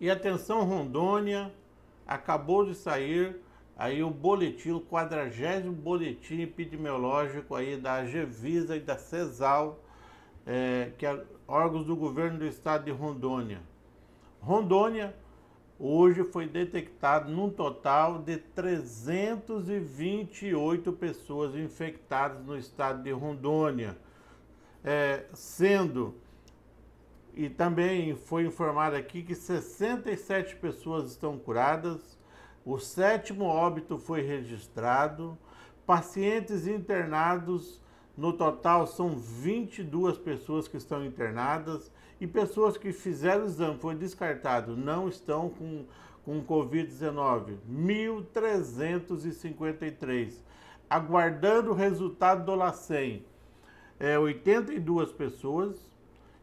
E atenção Rondônia, acabou de sair aí o boletim, o quadragésimo boletim epidemiológico aí da Gevisa e da CESAL, é, que é órgãos do governo do estado de Rondônia. Rondônia hoje foi detectado num total de 328 pessoas infectadas no estado de Rondônia, é, sendo e também foi informado aqui que 67 pessoas estão curadas, o sétimo óbito foi registrado, pacientes internados, no total são 22 pessoas que estão internadas e pessoas que fizeram o exame, foi descartado, não estão com, com Covid-19, 1.353. Aguardando o resultado do LACEN, é, 82 pessoas,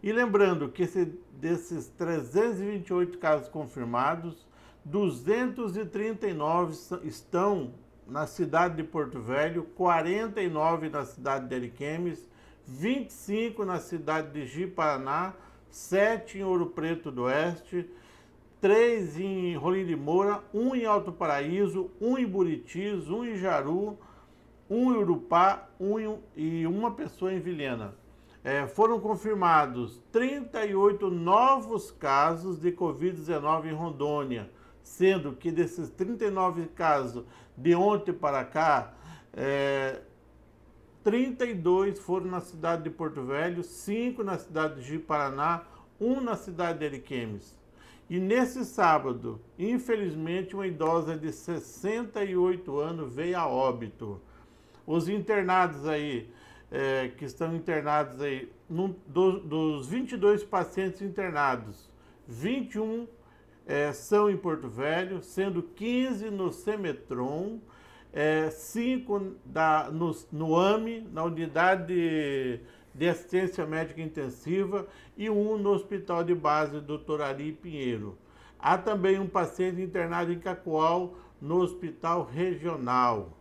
e lembrando que esse, desses 328 casos confirmados, 239 estão na cidade de Porto Velho, 49 na cidade de Ariquemes, 25 na cidade de Jiparaná, 7 em Ouro Preto do Oeste, 3 em Rolim de Moura, 1 em Alto Paraíso, 1 em Buritis, 1 em Jaru, 1 em Urupá 1 em, e uma pessoa em Vilhena é, foram confirmados 38 novos casos de Covid-19 em Rondônia, sendo que desses 39 casos de ontem para cá, é, 32 foram na cidade de Porto Velho, 5 na cidade de Paraná, 1 na cidade de Ariquemes. E nesse sábado, infelizmente, uma idosa de 68 anos veio a óbito. Os internados aí é, que estão internados aí, num, do, dos 22 pacientes internados, 21 é, são em Porto Velho, sendo 15 no Semetron, é, 5 da, no, no AMI, na unidade de, de assistência médica intensiva, e um no Hospital de Base Dr. Ari Pinheiro. Há também um paciente internado em Cacoal no Hospital Regional.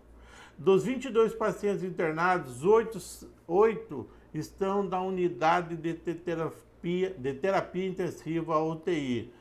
Dos 22 pacientes internados, 8, 8 estão da unidade de terapia, de terapia intensiva UTI.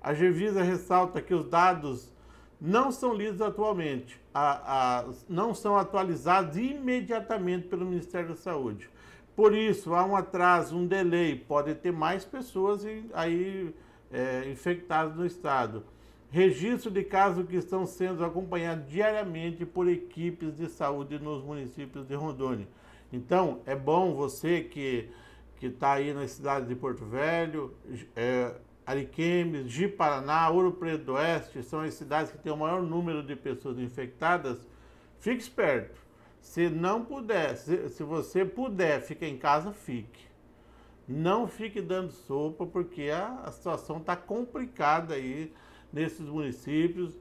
A Gervisa ressalta que os dados não são lidos atualmente, a, a, não são atualizados imediatamente pelo Ministério da Saúde. Por isso, há um atraso, um delay, pode ter mais pessoas aí é, infectadas no estado registro de casos que estão sendo acompanhados diariamente por equipes de saúde nos municípios de Rondônia. Então, é bom você que que está aí nas cidades de Porto Velho, é, Ariquemes, Ji-Paraná, Ouro Preto do Oeste, são as cidades que têm o maior número de pessoas infectadas, fique esperto. Se não puder, se, se você puder ficar em casa, fique. Não fique dando sopa, porque a, a situação está complicada aí nesses municípios.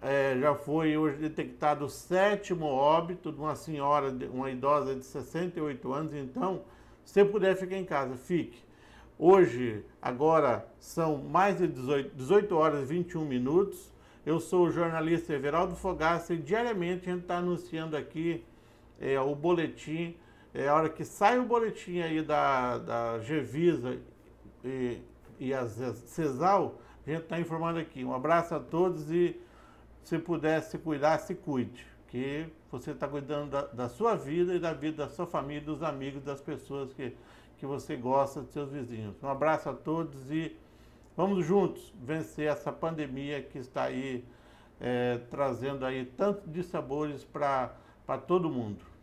É, já foi hoje detectado o sétimo óbito de uma senhora, uma idosa de 68 anos. Então, se puder ficar em casa, fique. Hoje, agora, são mais de 18, 18 horas e 21 minutos. Eu sou o jornalista Everaldo Fogaça e diariamente a gente está anunciando aqui é, o boletim. É a hora que sai o boletim aí da, da Gevisa e, e a CESAL, a gente está informando aqui. Um abraço a todos e se puder se cuidar, se cuide. Que você está cuidando da, da, sua vida e da vida da sua família, dos amigos, das pessoas que, que você gosta, dos seus vizinhos. Um abraço a todos e vamos juntos vencer essa pandemia que está aí é, trazendo aí tanto dissabores para todo mundo.